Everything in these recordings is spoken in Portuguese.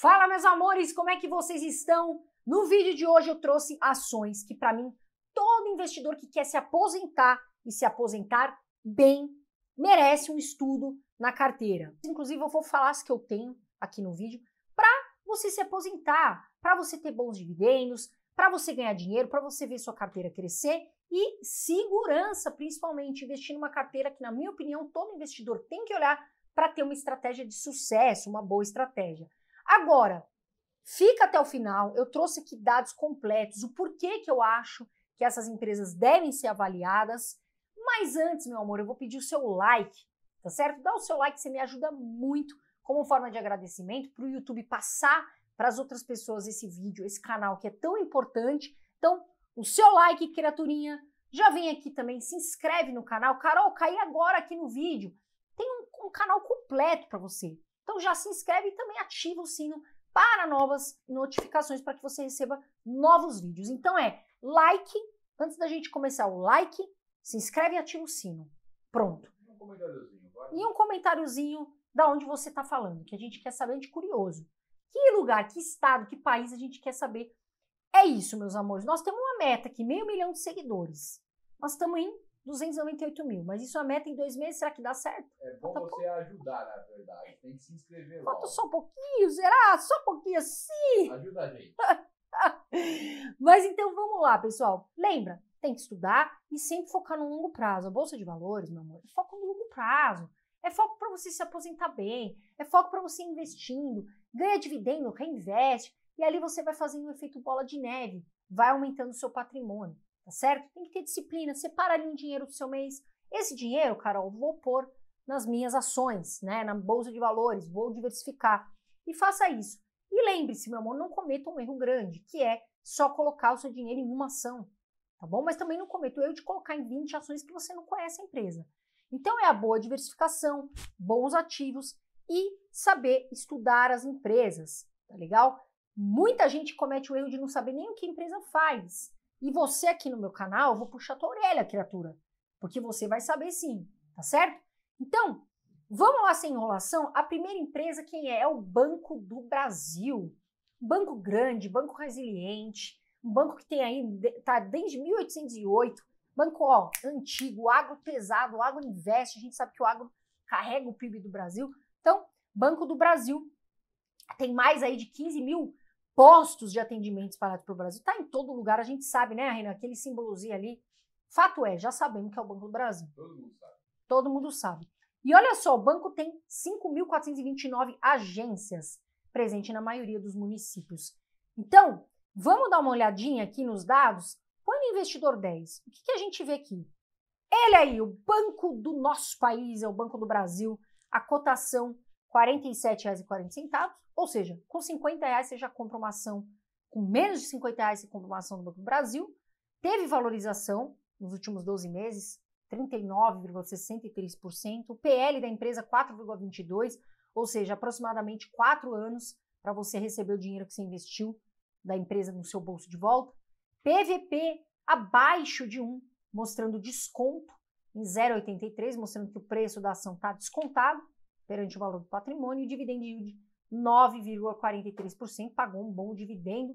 Fala, meus amores, como é que vocês estão? No vídeo de hoje eu trouxe ações que, para mim, todo investidor que quer se aposentar e se aposentar bem merece um estudo na carteira. Inclusive, eu vou falar as que eu tenho aqui no vídeo para você se aposentar, para você ter bons dividendos, para você ganhar dinheiro, para você ver sua carteira crescer e segurança, principalmente investindo numa carteira que, na minha opinião, todo investidor tem que olhar para ter uma estratégia de sucesso, uma boa estratégia. Agora, fica até o final, eu trouxe aqui dados completos, o porquê que eu acho que essas empresas devem ser avaliadas. Mas antes, meu amor, eu vou pedir o seu like, tá certo? Dá o seu like, você me ajuda muito como forma de agradecimento para o YouTube passar para as outras pessoas esse vídeo, esse canal que é tão importante. Então, o seu like, criaturinha, já vem aqui também, se inscreve no canal. Carol, caí agora aqui no vídeo. Tem um, um canal completo para você. Então já se inscreve e também ativa o sino para novas notificações para que você receba novos vídeos. Então é like, antes da gente começar o like, se inscreve e ativa o sino. Pronto. Um comentáriozinho, E um comentáriozinho da onde você está falando, que a gente quer saber é curioso. Que lugar, que estado, que país a gente quer saber. É isso, meus amores. Nós temos uma meta aqui, meio milhão de seguidores. Nós estamos em 298 mil, mas isso é a meta em dois meses, será que dá certo? É bom Falta você ajudar, na verdade, tem que se inscrever Falta logo. só um pouquinho, será? Só um pouquinho, sim! Ajuda a gente. mas então vamos lá, pessoal. Lembra, tem que estudar e sempre focar no longo prazo. A Bolsa de Valores, meu amor, foca é foco no longo prazo. É foco para você se aposentar bem, é foco para você investindo, ganha dividendo, reinveste, e ali você vai fazendo um efeito bola de neve, vai aumentando o seu patrimônio tá certo? Tem que ter disciplina, separa ali um dinheiro do seu mês. Esse dinheiro, Carol, vou pôr nas minhas ações, né, na bolsa de valores, vou diversificar. E faça isso. E lembre-se, meu amor, não cometa um erro grande, que é só colocar o seu dinheiro em uma ação, tá bom? Mas também não cometa o erro de colocar em 20 ações que você não conhece a empresa. Então é a boa diversificação, bons ativos e saber estudar as empresas, tá legal? Muita gente comete o erro de não saber nem o que a empresa faz. E você aqui no meu canal, eu vou puxar tua orelha, criatura, porque você vai saber sim, tá certo? Então, vamos lá sem enrolação. A primeira empresa quem é? É o Banco do Brasil. Banco grande, banco resiliente, um banco que tem aí tá desde 1808, banco ó, antigo, agro pesado, agro investe, a gente sabe que o agro carrega o PIB do Brasil. Então, Banco do Brasil tem mais aí de 15 mil postos de atendimento espalhados o Brasil, está em todo lugar, a gente sabe, né, Renan? Aquele simbolozinho ali. Fato é, já sabemos que é o Banco do Brasil. Todo mundo sabe. Todo mundo sabe. E olha só, o banco tem 5.429 agências presente na maioria dos municípios. Então, vamos dar uma olhadinha aqui nos dados? Põe no investidor 10. O que, que a gente vê aqui? Ele aí, o banco do nosso país, é o Banco do Brasil, a cotação R$ 47,40, ou seja, com R$ reais você já compra uma ação, com menos de R$ reais você compra uma ação do Banco do Brasil. Teve valorização nos últimos 12 meses, 39,63%, o PL da empresa 4,22%, ou seja, aproximadamente 4 anos para você receber o dinheiro que você investiu da empresa no seu bolso de volta. PVP abaixo de 1, mostrando desconto em 0,83, mostrando que o preço da ação está descontado perante o valor do patrimônio, o dividend yield 9,43%, pagou um bom dividendo.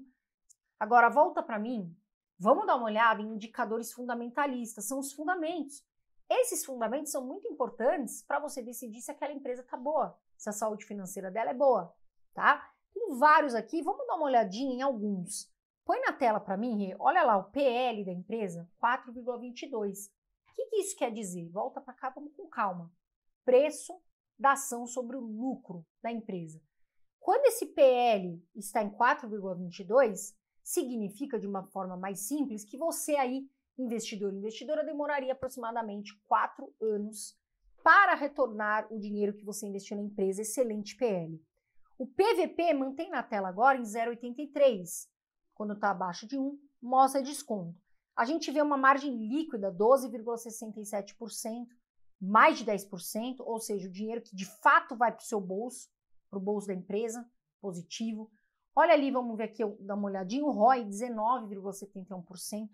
Agora, volta para mim, vamos dar uma olhada em indicadores fundamentalistas, são os fundamentos. Esses fundamentos são muito importantes para você decidir se aquela empresa está boa, se a saúde financeira dela é boa, tá? Tem vários aqui, vamos dar uma olhadinha em alguns. Põe na tela para mim, Rê, olha lá o PL da empresa, 4,22. O que, que isso quer dizer? Volta para cá, vamos com calma. Preço da ação sobre o lucro da empresa. Quando esse PL está em 4,22, significa de uma forma mais simples que você aí, investidor ou investidora, demoraria aproximadamente 4 anos para retornar o dinheiro que você investiu na empresa. Excelente PL. O PVP mantém na tela agora em 0,83. Quando está abaixo de 1, mostra desconto. A gente vê uma margem líquida 12,67%, mais de 10%, ou seja, o dinheiro que de fato vai para o seu bolso, para o bolso da empresa, positivo. Olha ali, vamos ver aqui, eu dar uma olhadinha, o ROI 19,71%,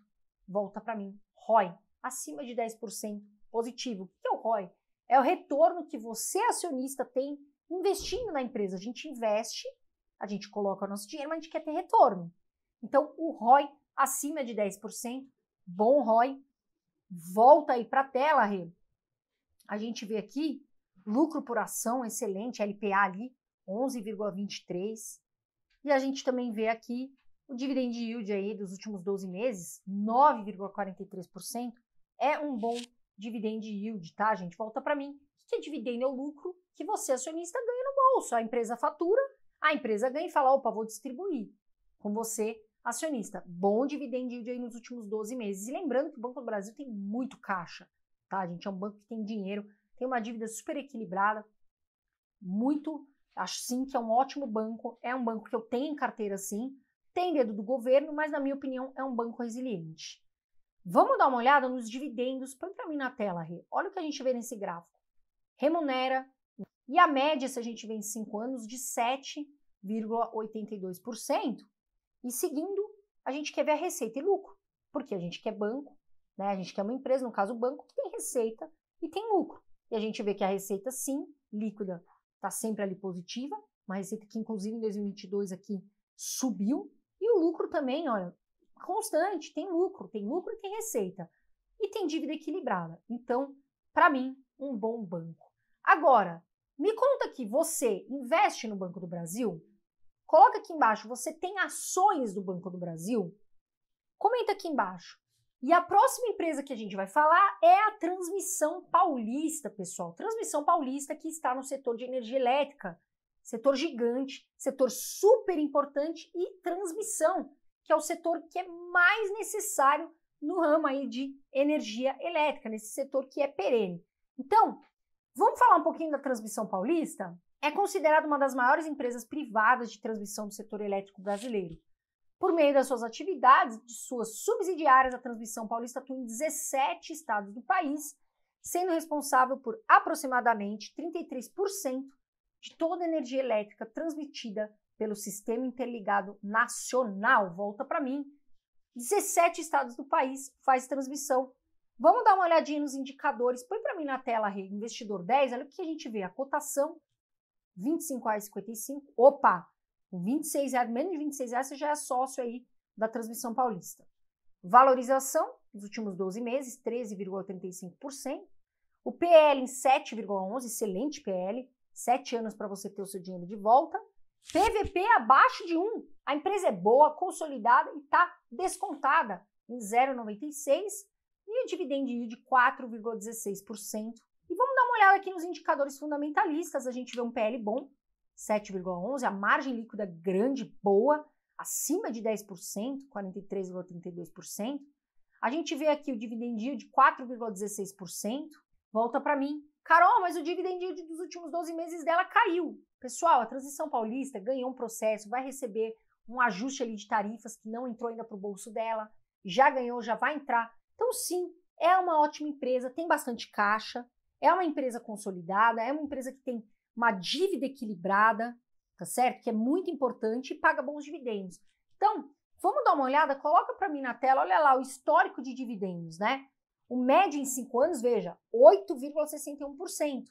volta para mim, ROI acima de 10%, positivo. O que é o ROI? É o retorno que você, acionista, tem investindo na empresa. A gente investe, a gente coloca o nosso dinheiro, mas a gente quer ter retorno. Então, o ROI acima de 10%, bom ROI, volta aí para a tela, Rê a gente vê aqui lucro por ação excelente, LPA ali, 11,23. E a gente também vê aqui o dividend yield aí dos últimos 12 meses, 9,43%. É um bom dividend yield, tá, gente? Volta para mim. O que é dividendo? É o lucro que você, acionista, ganha no bolso. A empresa fatura, a empresa ganha e fala, opa, vou distribuir com você, acionista. Bom dividend yield aí nos últimos 12 meses. E lembrando que o Banco do Brasil tem muito caixa tá, gente? É um banco que tem dinheiro, tem uma dívida super equilibrada, muito, acho sim que é um ótimo banco, é um banco que eu tenho em carteira sim, tem dedo do governo, mas na minha opinião é um banco resiliente. Vamos dar uma olhada nos dividendos, põe para mim na tela, Rê. olha o que a gente vê nesse gráfico. Remunera, e a média, se a gente vê em 5 anos, de 7,82%, e seguindo, a gente quer ver a receita e lucro, porque a gente quer banco, né? A gente quer uma empresa, no caso o banco, que tem receita e tem lucro. E a gente vê que a receita, sim, líquida, está sempre ali positiva, uma receita que, inclusive, em 2022 aqui subiu. E o lucro também, olha, constante, tem lucro, tem lucro e tem receita. E tem dívida equilibrada. Então, para mim, um bom banco. Agora, me conta que você investe no Banco do Brasil? Coloca aqui embaixo, você tem ações do Banco do Brasil? Comenta aqui embaixo. E a próxima empresa que a gente vai falar é a Transmissão Paulista, pessoal. Transmissão Paulista que está no setor de energia elétrica, setor gigante, setor super importante e transmissão, que é o setor que é mais necessário no ramo aí de energia elétrica, nesse setor que é perene. Então, vamos falar um pouquinho da Transmissão Paulista? É considerada uma das maiores empresas privadas de transmissão do setor elétrico brasileiro. Por meio das suas atividades, de suas subsidiárias, a Transmissão Paulista atua em 17 estados do país, sendo responsável por aproximadamente 33% de toda a energia elétrica transmitida pelo Sistema Interligado Nacional. Volta para mim. 17 estados do país faz transmissão. Vamos dar uma olhadinha nos indicadores. Põe para mim na tela, investidor 10, olha o que a gente vê. A cotação, R$ 25,55. Opa, com 26 reais, menos de 26 reais, você já é sócio aí da Transmissão Paulista. Valorização nos últimos 12 meses, 13,35%. O PL em 7,11%, excelente PL, sete anos para você ter o seu dinheiro de volta. PVP abaixo de 1. A empresa é boa, consolidada e está descontada em 0,96 e o dividendo yield de 4,16%. E vamos dar uma olhada aqui nos indicadores fundamentalistas, a gente vê um PL bom, 7,11%, a margem líquida grande, boa, acima de 10%, 43,32%. A gente vê aqui o dividendinho de 4,16%, volta para mim. Carol, mas o dividendinho dos últimos 12 meses dela caiu. Pessoal, a transição paulista ganhou um processo, vai receber um ajuste ali de tarifas que não entrou ainda para o bolso dela, já ganhou, já vai entrar. Então, sim, é uma ótima empresa, tem bastante caixa, é uma empresa consolidada, é uma empresa que tem uma dívida equilibrada, tá certo? Que é muito importante e paga bons dividendos. Então, vamos dar uma olhada, coloca para mim na tela, olha lá o histórico de dividendos, né? O médio em 5 anos, veja, 8,61%.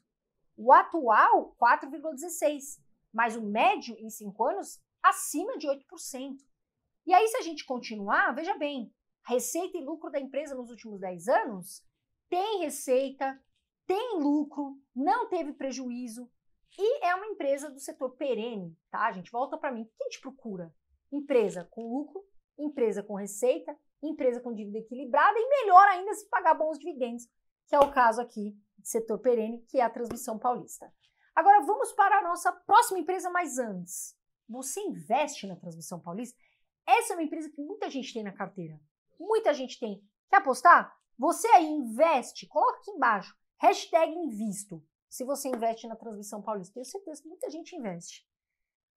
O atual, 4,16%. Mas o médio em 5 anos, acima de 8%. E aí, se a gente continuar, veja bem, receita e lucro da empresa nos últimos 10 anos, tem receita, tem lucro, não teve prejuízo, e é uma empresa do setor perene, tá? A gente volta para mim. O que a gente procura? Empresa com lucro, empresa com receita, empresa com dívida equilibrada e melhor ainda se pagar bons dividendos, que é o caso aqui do setor perene, que é a Transmissão Paulista. Agora vamos para a nossa próxima empresa, mas antes, você investe na Transmissão Paulista? Essa é uma empresa que muita gente tem na carteira. Muita gente tem. Quer apostar? Você aí investe, coloca aqui embaixo, hashtag invisto se você investe na Transmissão Paulista. Tenho certeza que muita gente investe.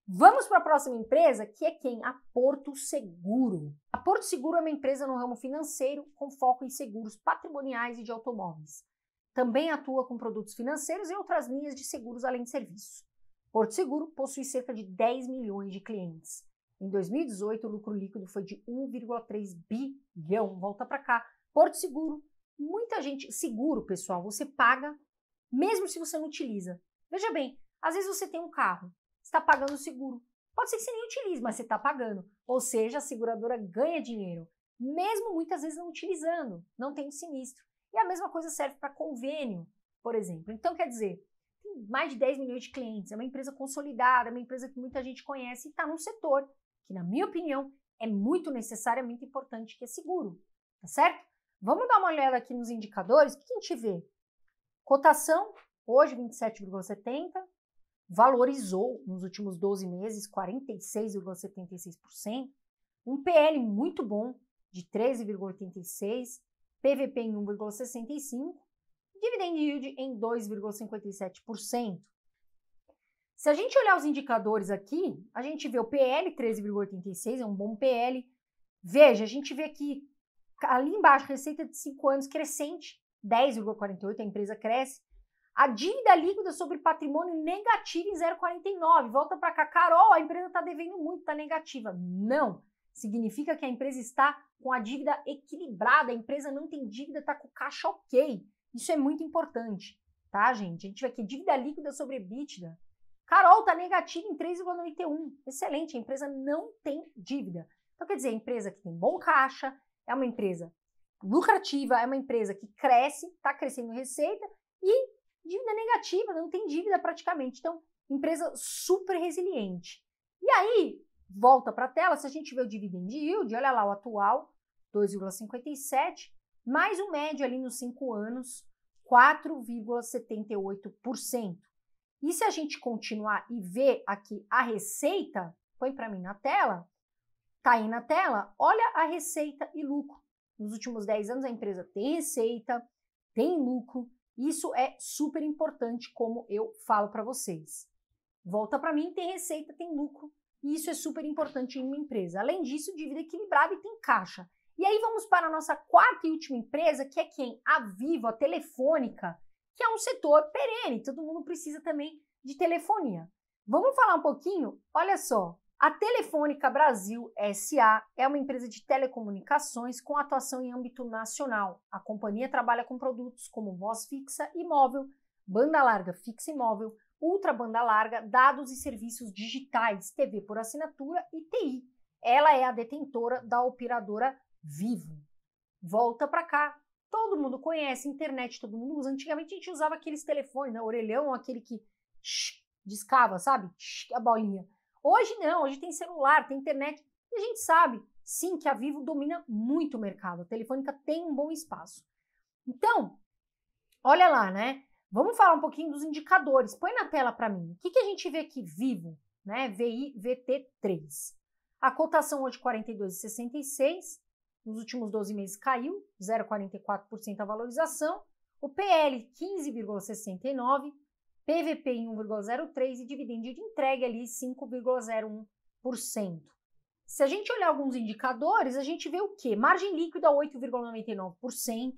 Vamos para a próxima empresa, que é quem? A Porto Seguro. A Porto Seguro é uma empresa no ramo financeiro com foco em seguros patrimoniais e de automóveis. Também atua com produtos financeiros e outras linhas de seguros além de serviços. Porto Seguro possui cerca de 10 milhões de clientes. Em 2018, o lucro líquido foi de 1,3 bilhão. Volta para cá. Porto Seguro, muita gente. Seguro, pessoal, você paga mesmo se você não utiliza. Veja bem, às vezes você tem um carro, está pagando o seguro. Pode ser que você nem utilize, mas você está pagando. Ou seja, a seguradora ganha dinheiro, mesmo muitas vezes não utilizando, não tem sinistro. E a mesma coisa serve para convênio, por exemplo. Então, quer dizer, tem mais de 10 milhões de clientes, é uma empresa consolidada, é uma empresa que muita gente conhece e está num setor que, na minha opinião, é muito necessário, é muito importante, que é seguro. Tá certo? Vamos dar uma olhada aqui nos indicadores, o que a gente vê? Cotação, hoje 27,70, valorizou nos últimos 12 meses 46,76%, um PL muito bom de 13,86, PVP em 1,65, dividend yield em 2,57%. Se a gente olhar os indicadores aqui, a gente vê o PL 13,86, é um bom PL. Veja, a gente vê aqui ali embaixo, receita de 5 anos crescente, 10,48, a empresa cresce. A dívida líquida sobre patrimônio negativa em 0,49. Volta para cá, Carol, a empresa está devendo muito, está negativa. Não. Significa que a empresa está com a dívida equilibrada, a empresa não tem dívida, está com caixa ok. Isso é muito importante, tá, gente? A gente vai aqui, dívida líquida sobre EBITDA. Carol está negativa em 3,91. Excelente, a empresa não tem dívida. Então, quer dizer, a empresa que tem bom caixa, é uma empresa lucrativa, é uma empresa que cresce, está crescendo receita e dívida negativa, não tem dívida praticamente. Então, empresa super resiliente. E aí, volta para a tela, se a gente vê o dividend yield, olha lá o atual, 2,57, mais o médio ali nos cinco anos, 4,78%. E se a gente continuar e ver aqui a receita, põe para mim na tela, tá aí na tela, olha a receita e lucro nos últimos 10 anos a empresa tem receita, tem lucro. Isso é super importante, como eu falo para vocês. Volta para mim, tem receita, tem lucro. E isso é super importante em uma empresa. Além disso, dívida equilibrada e tem caixa. E aí vamos para a nossa quarta e última empresa, que é quem? A Vivo, a Telefônica, que é um setor perene, todo mundo precisa também de telefonia. Vamos falar um pouquinho? Olha só, a Telefônica Brasil SA é uma empresa de telecomunicações com atuação em âmbito nacional. A companhia trabalha com produtos como voz fixa e móvel, banda larga fixa e móvel, ultra banda larga, dados e serviços digitais, TV por assinatura e TI. Ela é a detentora da operadora Vivo. Volta para cá. Todo mundo conhece internet, todo mundo usa. Antigamente a gente usava aqueles telefones, né? orelhão, aquele que shh, descava, sabe? Shh, a bolinha. Hoje não, hoje tem celular, tem internet, e a gente sabe, sim, que a Vivo domina muito o mercado. A Telefônica tem um bom espaço. Então, olha lá, né? Vamos falar um pouquinho dos indicadores. Põe na tela para mim. O que, que, a gente vê aqui vivo, né? vivt 3 A cotação hoje 42,66. Nos últimos 12 meses caiu 0,44% a valorização. O PL 15,69 PVP em 1,03% e dividendo de entrega ali 5,01%. Se a gente olhar alguns indicadores, a gente vê o quê? Margem líquida 8,99%.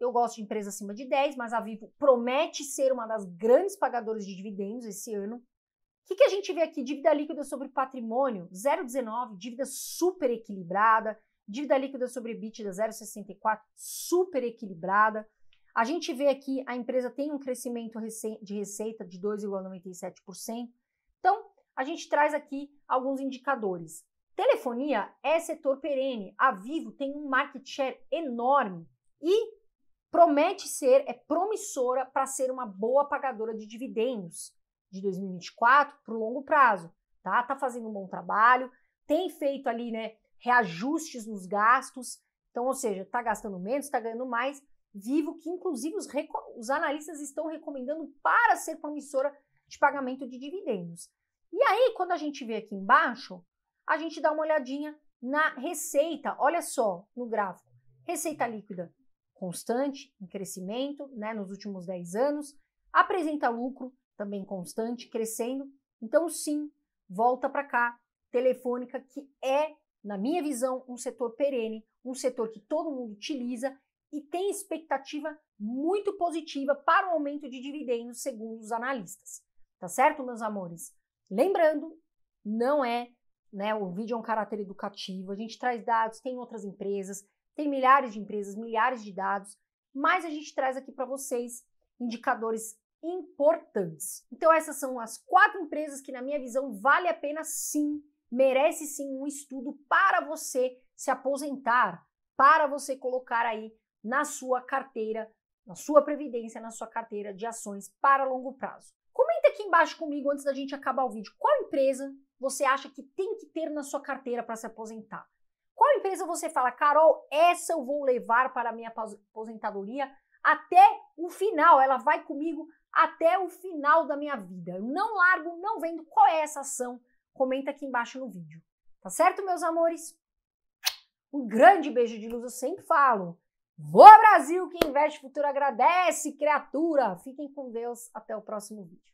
Eu gosto de empresa acima de 10, mas a Vivo promete ser uma das grandes pagadoras de dividendos esse ano. O que, que a gente vê aqui? Dívida líquida sobre patrimônio 0,19, dívida super equilibrada. Dívida líquida sobre EBITDA 0,64, super equilibrada. A gente vê aqui a empresa tem um crescimento de receita de 2,97%. Então, a gente traz aqui alguns indicadores. Telefonia é setor perene. A Vivo tem um market share enorme e promete ser, é promissora para ser uma boa pagadora de dividendos de 2024 para o longo prazo. Tá? tá fazendo um bom trabalho, tem feito ali né, reajustes nos gastos, então, ou seja, está gastando menos, está ganhando mais, Vivo, que inclusive os, os analistas estão recomendando para ser promissora de pagamento de dividendos. E aí, quando a gente vê aqui embaixo, a gente dá uma olhadinha na receita. Olha só no gráfico: receita líquida constante, em crescimento né, nos últimos 10 anos, apresenta lucro também constante, crescendo. Então, sim, volta para cá. Telefônica, que é, na minha visão, um setor perene, um setor que todo mundo utiliza e tem expectativa muito positiva para o aumento de dividendos, segundo os analistas. Tá certo, meus amores? Lembrando, não é, né, o vídeo é um caráter educativo, a gente traz dados, tem outras empresas, tem milhares de empresas, milhares de dados, mas a gente traz aqui para vocês indicadores importantes. Então essas são as quatro empresas que na minha visão vale a pena sim, merece sim um estudo para você se aposentar, para você colocar aí na sua carteira, na sua previdência, na sua carteira de ações para longo prazo. Comenta aqui embaixo comigo antes da gente acabar o vídeo. Qual empresa você acha que tem que ter na sua carteira para se aposentar? Qual empresa você fala, Carol, essa eu vou levar para a minha aposentadoria até o final, ela vai comigo até o final da minha vida. Eu não largo, não vendo qual é essa ação. Comenta aqui embaixo no vídeo. Tá certo, meus amores? Um grande beijo de luz, eu sempre falo. Boa Brasil, quem investe futuro agradece, criatura. Fiquem com Deus, até o próximo vídeo.